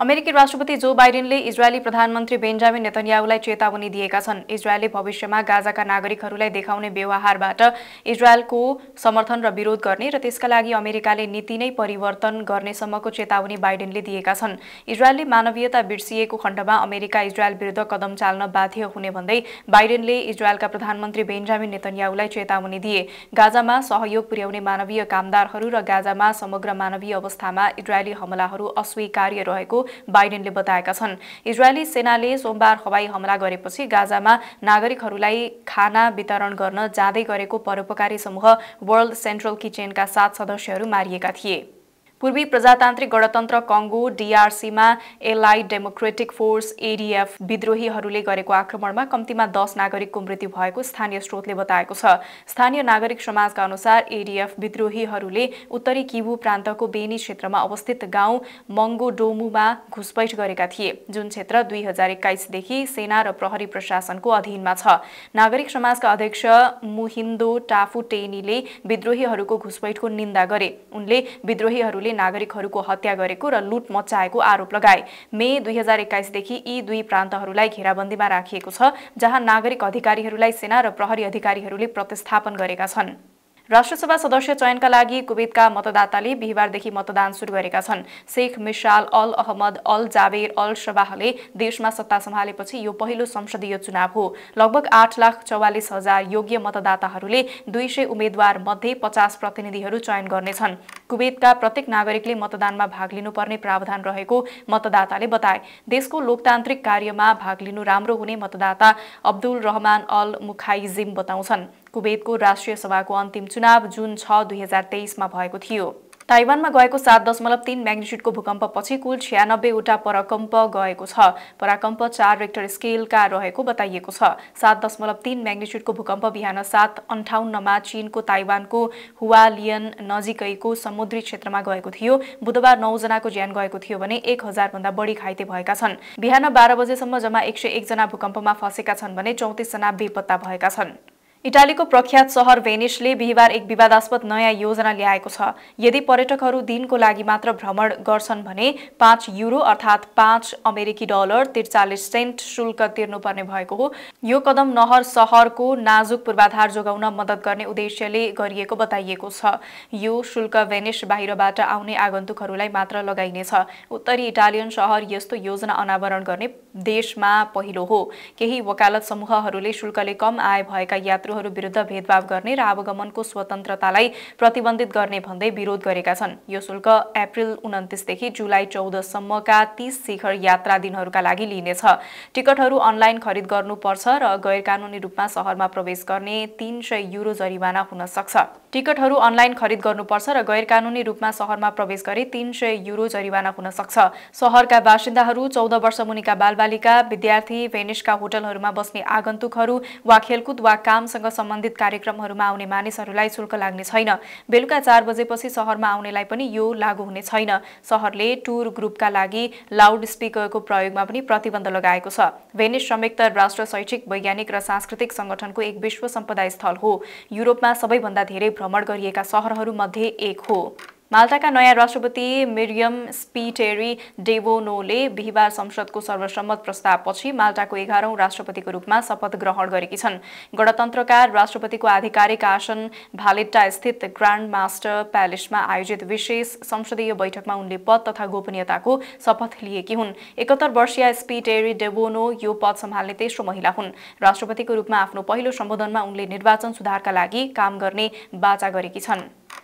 अमेरिकी राष्ट्रपति जो बाइडेनले इजरायली प्रधानमन्त्री बेन्जामिन नेतन्याहुलाई चेतावनी दिएका छन् इजरायलले भविष्यमा गाजाका नागरिकहरूलाई देखाउने व्यवहारबाट इजरायलको समर्थन र विरोध गर्ने र त्यसका लागि अमेरिकाले नीति नै परिवर्तन गर्नेसम्मको चेतावनी बाइडेनले दिएका छन् इजरायलले मानवीयता बिर्सिएको खण्डमा अमेरिका इजरायल विरुद्ध कदम चाल्न बाध्य हुने भन्दै बाइडेनले इजरायलका प्रधानमन्त्री बेन्जामिन नेतन्याहुलाई चेतावनी दिए गाजामा सहयोग पुर्याउने मानवीय कामदारहरू र गाजामा समग्र मानवीय अवस्थामा इजरायली हमलाहरू अस्वीकार्य रहेको बाइडेनले बताएका छन् इजरायली सेनाले सोमबार हवाई हमला गरेपछि गाजामा नागरिकहरूलाई खाना वितरण गर्न जाँदै गरेको परोपकारी समूह वर्ल्ड सेन्ट्रल किचेनका सात सदस्यहरू मारिएका थिए पूर्वी प्रजातान्त्रिक गणतन्त्र कङ्गो डिआरसीमा एलाइड डेमोक्रेटिक फोर्स एडिएफ विद्रोहीहरूले गरेको आक्रमणमा कम्तीमा दस नागरिकको मृत्यु भएको स्थानीय स्रोतले बताएको छ स्थानीय नागरिक समाजका अनुसार एडिएफ विद्रोहीहरूले उत्तरी किबु प्रान्तको बेनी क्षेत्रमा अवस्थित गाउँ मङ्गोडोमुमा घुसपैठ गरेका थिए जुन क्षेत्र दुई हजार एक्काइसदेखि सेना र प्रहरी प्रशासनको अधीनमा छ नागरिक समाजका अध्यक्ष मुहिन्दो टाफुटेनीले विद्रोहीहरूको घुसपैठको निन्दा गरे उनले विद्रोहीहरूले नागरिकहरूको हत्या गरेको र लुट मचाएको आरोप लगाए मे दुई हजार एक्काइसदेखि यी दुई प्रान्तहरूलाई घेराबन्दीमा राखिएको छ जहाँ नागरिक अधिकारीहरूलाई सेना र प्रहरी अधिकारीहरूले प्रतिस्थापन गरेका छन् राष्ट्रसभा सदस्य चयनका लागि कुवेतका मतदाताले बिहिबारदेखि मतदान सुरु गरेका छन् Sheikh Mishal Al Ahmad Al Jaber Al शबाहले देशमा सत्ता सम्हालेपछि यो पहिलो संसदीय चुनाव हो लगभग आठ लाख चौवालिस हजार योग्य मतदाताहरूले दुई सय उम्मेद्वार मध्ये पचास प्रतिनिधिहरू चयन गर्नेछन् कुवेतका प्रत्येक नागरिकले मतदानमा भाग लिनुपर्ने प्रावधान रहेको मतदाताले बताए देशको लोकतान्त्रिक कार्यमा भाग लिनु राम्रो हुने मतदाता अब्दुल रहमान अल मुखाइजिम बताउँछन् कुवेतको राष्ट्रिय सभाको अन्तिम चुनाव जुन छ दुई हजार तेइसमा भएको थियो ताइवानमा गएको सात दशमलव तीन म्याग्निच्युडको भूकम्पपछि कुल छ्यानब्बेवटा पराकम्प गएको छ पराकम्प चार रेक्टर स्केलका रहेको बताइएको छ सात दशमलव तीन म्याग्निच्युडको भूकम्प बिहान सात अन्ठाउन्नमा चीनको ताइवानको हुवालियन नजिकैको समुद्री क्षेत्रमा गएको थियो बुधबार नौजनाको ज्यान गएको थियो भने एक हजारभन्दा बढी घाइते भएका छन् बिहान बाह्र बजेसम्म जम्मा एक सय एकजना भूकम्पमा फँसेका छन् भने चौतिसजना बेपत्ता भएका छन् इटालीको प्रख्यात सहर भेनिसले बिहिबार एक विवादास्पद नयाँ योजना ल्याएको छ यदि पर्यटकहरू दिनको लागि मात्र भ्रमण गर्छन् भने पाँच युरो अर्थात् पाँच अमेरिकी डलर त्रिचालिस सेन्ट शुल्क तिर्नुपर्ने भएको हो यो कदम नहर सहरको नाजुक पूर्वाधार जोगाउन मद्दत गर्ने उद्देश्यले गरिएको बताइएको छ यो शुल्क भेनिस बाहिरबाट आउने आगन्तुकहरूलाई मात्र लगाइनेछ उत्तरी इटालियन सहर यस्तो योजना अनावरण गर्ने देशमा पहिलो हो केही वकालत समूहहरूले शुल्कले कम आय भएका यात्रु छात्रहरू विरुद्ध भेदभाव गर्ने र आवागमनको स्वतन्त्रतालाई प्रतिबन्धित गर्ने भन्दै विरोध गरेका छन् यो शुल्क अप्रिल उन्तिसदेखि जुलाई चौधसम्मका तीस शिखर यात्रा दिनहरूका लागि लिइनेछ टिकटहरू अनलाइन खरिद गर्नुपर्छ र गैर कानुनी रूपमा सहरमा प्रवेश गर्ने तीन सय युरो जरिवाना हुन सक्छ टिकटहरू अनलाइन खरिद गर्नुपर्छ र गैर कानुनी रूपमा सहरमा प्रवेश गरी तीन सय युरो जरिवाना हुन सक्छ सहरका बासिन्दाहरू चौध वर्ष मुनिका बालबालिका विद्यार्थी भेनिसका होटलहरूमा बस्ने आगन्तुकहरू वा खेलकुद वा कामसँग सम्बन्धित कार्यक्रमहरूमा आउने मानिसहरूलाई शुल्क लाग्ने छैन बेलुका चार बजेपछि सहरमा आउनेलाई पनि यो लागू हुने छैन सहरले टुर ग्रुपका लागि लाउड स्पिकरको प्रयोगमा पनि प्रतिबन्ध लगाएको छ भेनिस संयुक्त राष्ट्र शैक्षिक वैज्ञानिक र सांस्कृतिक सङ्गठनको एक विश्व सम्पदा स्थल हो युरोपमा सबैभन्दा धेरै भ्रमण गरिएका सहरहरूमध्ये एक हो माल्टाका नयाँ राष्ट्रपति मिरियम स्पिटेरी डेबोनोले बिहिबार संसदको सर्वसम्मत प्रस्तावपछि माल्टाको एघारौं राष्ट्रपतिको रूपमा शपथ ग्रहण गरेकी छन् गणतन्त्रका राष्ट्रपतिको आधिकारिक आसन भालेट्टा स्थित ग्रान्ड मास्टर प्यालेसमा आयोजित विशेष संसदीय बैठकमा उनले पद तथा गोपनीयताको शपथ लिएकी हुन् एकहत्तर वर्षीय स्पिटेरी डेबोनो यो पद सम्हाल्ने तेस्रो महिला हुन् राष्ट्रपतिको रूपमा आफ्नो पहिलो सम्बोधनमा उनले निर्वाचन सुधारका लागि काम गर्ने बाचा गरेकी छन्